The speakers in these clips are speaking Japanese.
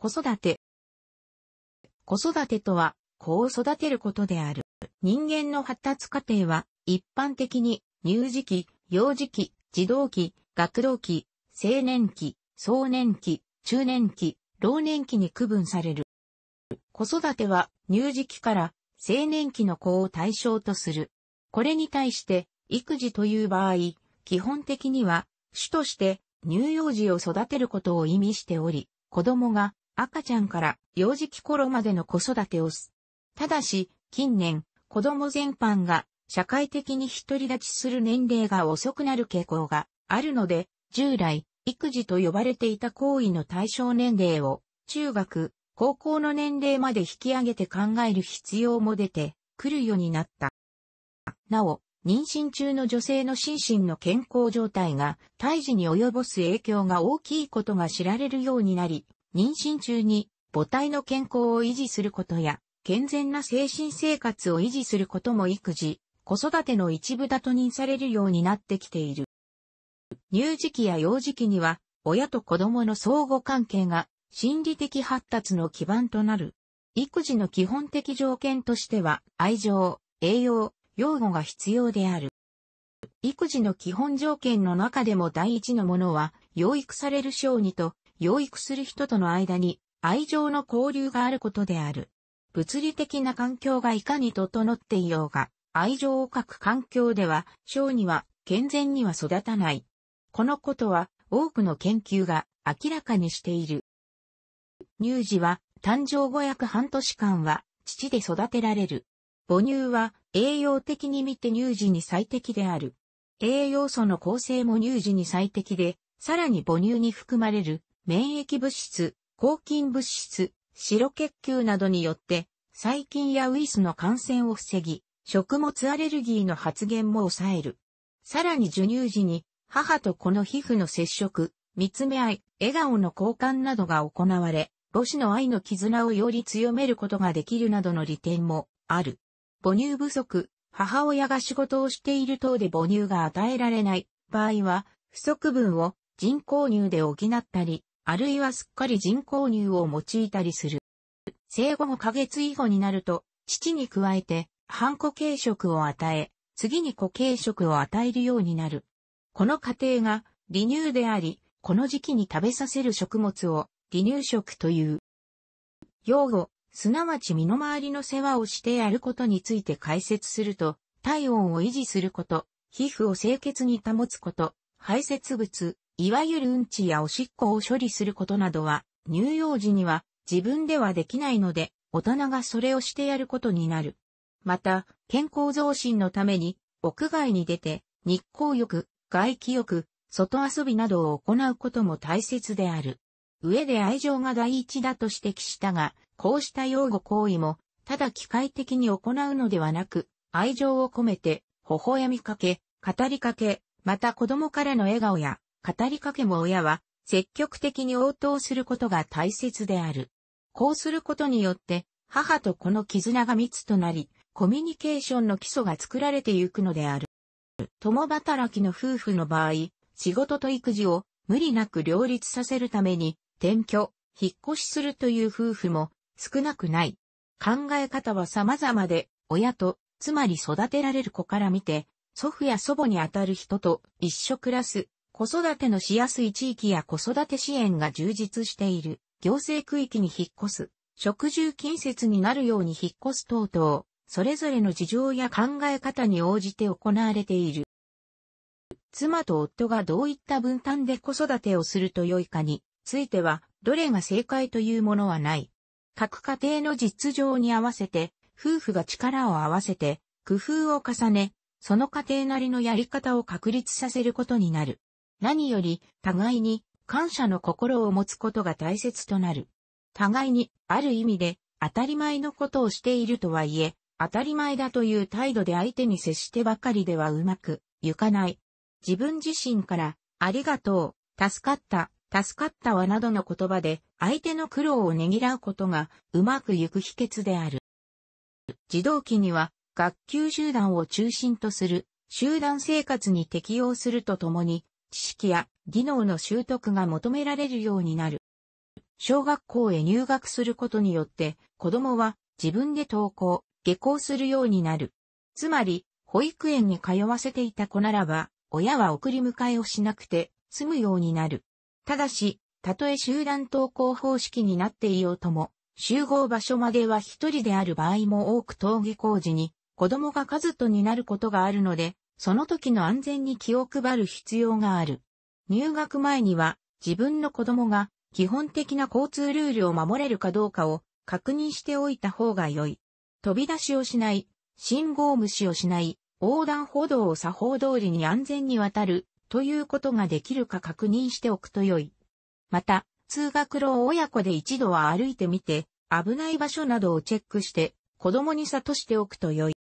子育て。子育てとは、子を育てることである。人間の発達過程は、一般的に、乳児期、幼児期、児童期、学童期、青年期、壮年期、中年期、老年期に区分される。子育ては、乳児期から青年期の子を対象とする。これに対して、育児という場合、基本的には、主として乳幼児を育てることを意味しており、子供が赤ちゃんから幼児期頃までの子育てをす。ただし、近年、子供全般が社会的に独り立ちする年齢が遅くなる傾向があるので、従来、育児と呼ばれていた行為の対象年齢を中学、高校の年齢まで引き上げて考える必要も出てくるようになった。なお、妊娠中の女性の心身の健康状態が胎児に及ぼす影響が大きいことが知られるようになり、妊娠中に母体の健康を維持することや、健全な精神生活を維持することも育児、子育ての一部だと認されるようになってきている。乳児期や幼児期には、親と子供の相互関係が心理的発達の基盤となる。育児の基本的条件としては、愛情、栄養、養護が必要である。育児の基本条件の中でも第一のものは、養育される小児と養育する人との間に愛情の交流があることである。物理的な環境がいかに整っていようが、愛情を欠く環境では、小には健全には育たない。このことは多くの研究が明らかにしている。乳児は誕生後約半年間は父で育てられる。母乳は栄養的に見て乳児に最適である。栄養素の構成も乳児に最適で、さらに母乳に含まれる免疫物質、抗菌物質、白血球などによって、細菌やウイルスの感染を防ぎ、食物アレルギーの発現も抑える。さらに授乳時に、母と子の皮膚の接触、見つめ合い、笑顔の交換などが行われ、母子の愛の絆をより強めることができるなどの利点もある。母乳不足、母親が仕事をしている等で母乳が与えられない場合は、不足分を人工乳で補ったり、あるいはすっかり人工乳を用いたりする。生後5ヶ月以後になると、父に加えて、半固形食を与え、次に固形食を与えるようになる。この過程が、離乳であり、この時期に食べさせる食物を、離乳食という。用語、すなわち身の回りの世話をしてやることについて解説すると、体温を維持すること、皮膚を清潔に保つこと、排泄物、いわゆるうんちやおしっこを処理することなどは、乳幼児には自分ではできないので、大人がそれをしてやることになる。また、健康増進のために、屋外に出て、日光浴、外気浴、外遊びなどを行うことも大切である。上で愛情が第一だと指摘したが、こうした擁護行為も、ただ機械的に行うのではなく、愛情を込めて、微笑みかけ、語りかけ、また子供からの笑顔や語りかけも親は積極的に応答することが大切である。こうすることによって、母と子の絆が密となり、コミュニケーションの基礎が作られていくのである。共働きの夫婦の場合、仕事と育児を無理なく両立させるために、転居、引っ越しするという夫婦も少なくない。考え方は様々で、親と、つまり育てられる子から見て、祖父や祖母にあたる人と一緒暮らす子育てのしやすい地域や子育て支援が充実している、行政区域に引っ越す、食住近接になるように引っ越す等々、それぞれの事情や考え方に応じて行われている。妻と夫がどういった分担で子育てをすると良いかについては、どれが正解というものはない。各家庭の実情に合わせて、夫婦が力を合わせて、工夫を重ね、その家庭なりのやり方を確立させることになる。何より互いに感謝の心を持つことが大切となる。互いにある意味で当たり前のことをしているとはいえ、当たり前だという態度で相手に接してばかりではうまくいかない。自分自身からありがとう、助かった、助かったわなどの言葉で相手の苦労をねぎらうことがうまくいく秘訣である。児童期には学級集団を中心とする集団生活に適応するとともに知識や技能の習得が求められるようになる。小学校へ入学することによって、子供は自分で登校、下校するようになる。つまり、保育園に通わせていた子ならば、親は送り迎えをしなくて済むようになる。ただし、たとえ集団登校方式になっていようとも、集合場所までは一人である場合も多く登下校時に、子供が数とになることがあるので、その時の安全に気を配る必要がある。入学前には自分の子供が基本的な交通ルールを守れるかどうかを確認しておいた方が良い。飛び出しをしない、信号無視をしない、横断歩道を作法通りに安全に渡るということができるか確認しておくと良い。また、通学路を親子で一度は歩いてみて、危ない場所などをチェックして子供に諭しておくと良い。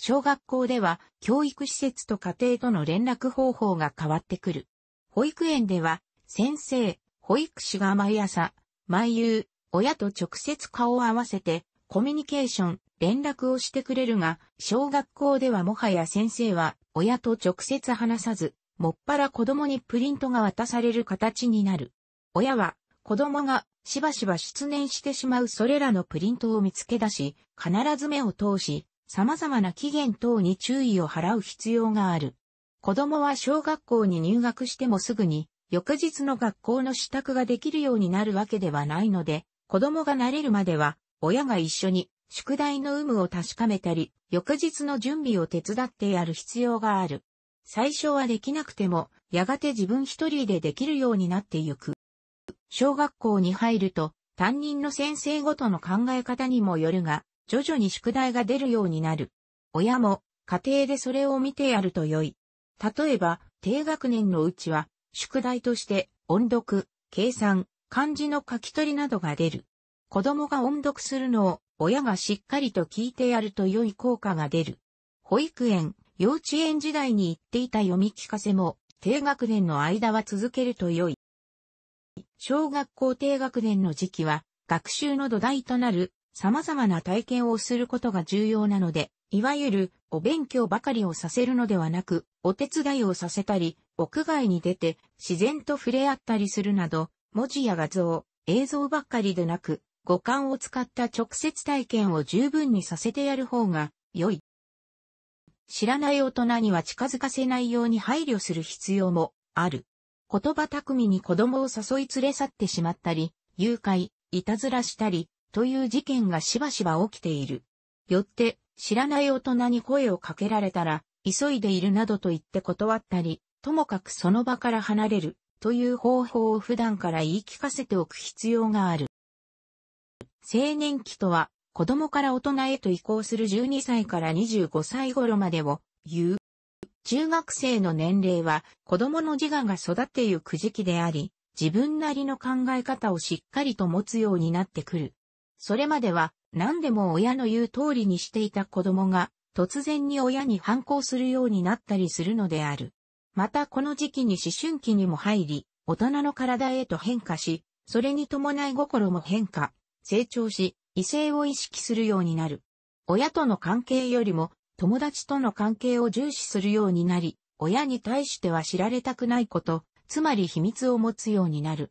小学校では教育施設と家庭との連絡方法が変わってくる。保育園では先生、保育士が毎朝、毎夕、親と直接顔を合わせてコミュニケーション、連絡をしてくれるが、小学校ではもはや先生は親と直接話さず、もっぱら子供にプリントが渡される形になる。親は子供がしばしば失念してしまうそれらのプリントを見つけ出し、必ず目を通し、様々な期限等に注意を払う必要がある。子供は小学校に入学してもすぐに、翌日の学校の支度ができるようになるわけではないので、子供が慣れるまでは、親が一緒に、宿題の有無を確かめたり、翌日の準備を手伝ってやる必要がある。最初はできなくても、やがて自分一人でできるようになってゆく。小学校に入ると、担任の先生ごとの考え方にもよるが、徐々に宿題が出るようになる。親も家庭でそれを見てやると良い。例えば、低学年のうちは、宿題として音読、計算、漢字の書き取りなどが出る。子供が音読するのを親がしっかりと聞いてやると良い効果が出る。保育園、幼稚園時代に行っていた読み聞かせも低学年の間は続けると良い。小学校低学年の時期は学習の土台となる様々な体験をすることが重要なので、いわゆるお勉強ばかりをさせるのではなく、お手伝いをさせたり、屋外に出て自然と触れ合ったりするなど、文字や画像、映像ばっかりでなく、五感を使った直接体験を十分にさせてやる方が良い。知らない大人には近づかせないように配慮する必要もある。言葉巧みに子供を誘い連れ去ってしまったり、誘拐、いたずらしたり、という事件がしばしば起きている。よって、知らない大人に声をかけられたら、急いでいるなどと言って断ったり、ともかくその場から離れるという方法を普段から言い聞かせておく必要がある。青年期とは、子供から大人へと移行する12歳から25歳頃までを言う。中学生の年齢は子供の自我が育ってゆく時期であり、自分なりの考え方をしっかりと持つようになってくる。それまでは何でも親の言う通りにしていた子供が突然に親に反抗するようになったりするのである。またこの時期に思春期にも入り、大人の体へと変化し、それに伴い心も変化、成長し、異性を意識するようになる。親との関係よりも友達との関係を重視するようになり、親に対しては知られたくないこと、つまり秘密を持つようになる。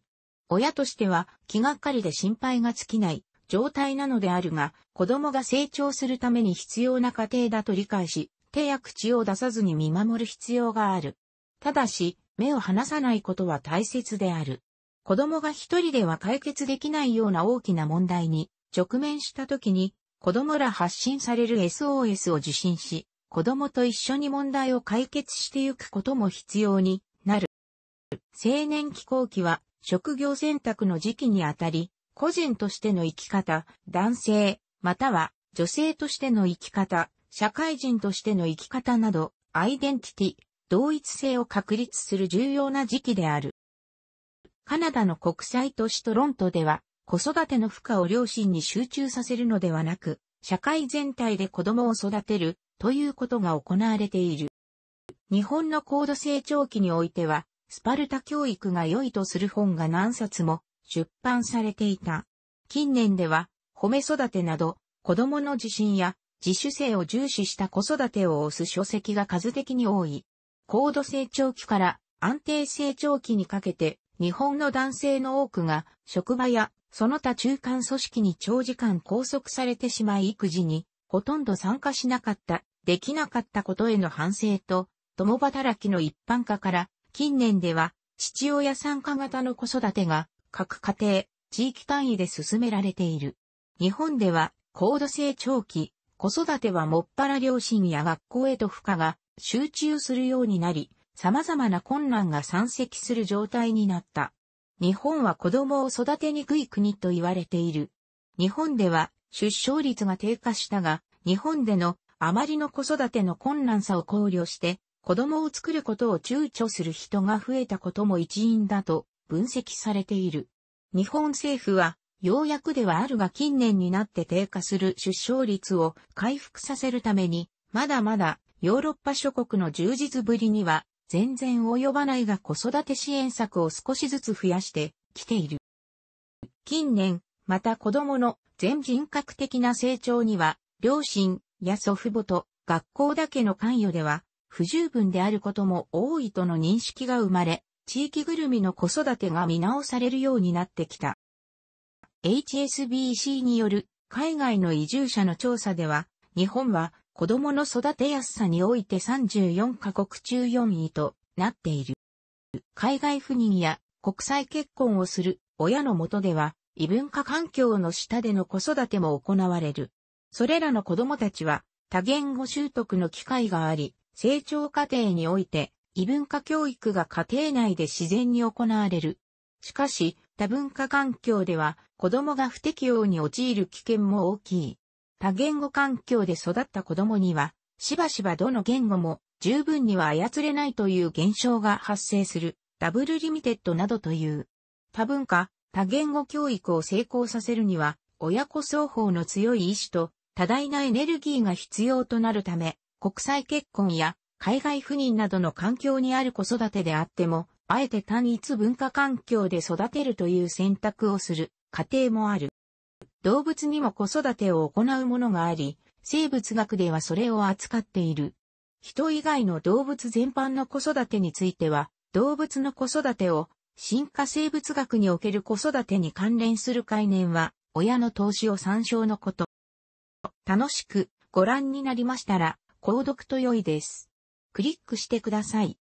親としては気がかりで心配が尽きない、状態なのであるが、子供が成長するために必要な過程だと理解し、手や口を出さずに見守る必要がある。ただし、目を離さないことは大切である。子供が一人では解決できないような大きな問題に直面した時に、子供ら発信される SOS を受信し、子供と一緒に問題を解決してゆくことも必要になる。青年期後期は職業選択の時期にあたり、個人としての生き方、男性、または女性としての生き方、社会人としての生き方など、アイデンティティ、同一性を確立する重要な時期である。カナダの国際都市トロントでは、子育ての負荷を両親に集中させるのではなく、社会全体で子供を育てるということが行われている。日本の高度成長期においては、スパルタ教育が良いとする本が何冊も出版されていた。近年では、褒め育てなど、子供の自信や自主性を重視した子育てを推す書籍が数的に多い。高度成長期から安定成長期にかけて、日本の男性の多くが、職場やその他中間組織に長時間拘束されてしまい育児に、ほとんど参加しなかった、できなかったことへの反省と、共働きの一般化から、近年では、父親参加型の子育てが各家庭、地域単位で進められている。日本では、高度成長期、子育てはもっぱら両親や学校へと負荷が集中するようになり、様々な困難が山積する状態になった。日本は子供を育てにくい国と言われている。日本では出生率が低下したが、日本でのあまりの子育ての困難さを考慮して、子供を作ることを躊躇する人が増えたことも一因だと分析されている。日本政府は、ようやくではあるが近年になって低下する出生率を回復させるために、まだまだヨーロッパ諸国の充実ぶりには全然及ばないが子育て支援策を少しずつ増やしてきている。近年、また子供の全人格的な成長には、両親や祖父母と学校だけの関与では不十分であることも多いとの認識が生まれ、地域ぐるみの子育てが見直されるようになってきた。HSBC による海外の移住者の調査では、日本は子供の育てやすさにおいて34カ国中4位となっている。海外赴任や国際結婚をする親のもとでは、異文化環境の下での子育ても行われる。それらの子供たちは多言語習得の機会があり、成長過程において異文化教育が家庭内で自然に行われる。しかし、多文化環境では子供が不適応に陥る危険も大きい。多言語環境で育った子供には、しばしばどの言語も十分には操れないという現象が発生する、ダブルリミテッドなどという。多文化、多言語教育を成功させるには、親子双方の強い意志と多大なエネルギーが必要となるため、国際結婚や海外赴任などの環境にある子育てであっても、あえて単一文化環境で育てるという選択をする家庭もある。動物にも子育てを行うものがあり、生物学ではそれを扱っている。人以外の動物全般の子育てについては、動物の子育てを進化生物学における子育てに関連する概念は、親の投資を参照のこと。楽しくご覧になりましたら、購読と良いです。クリックしてください。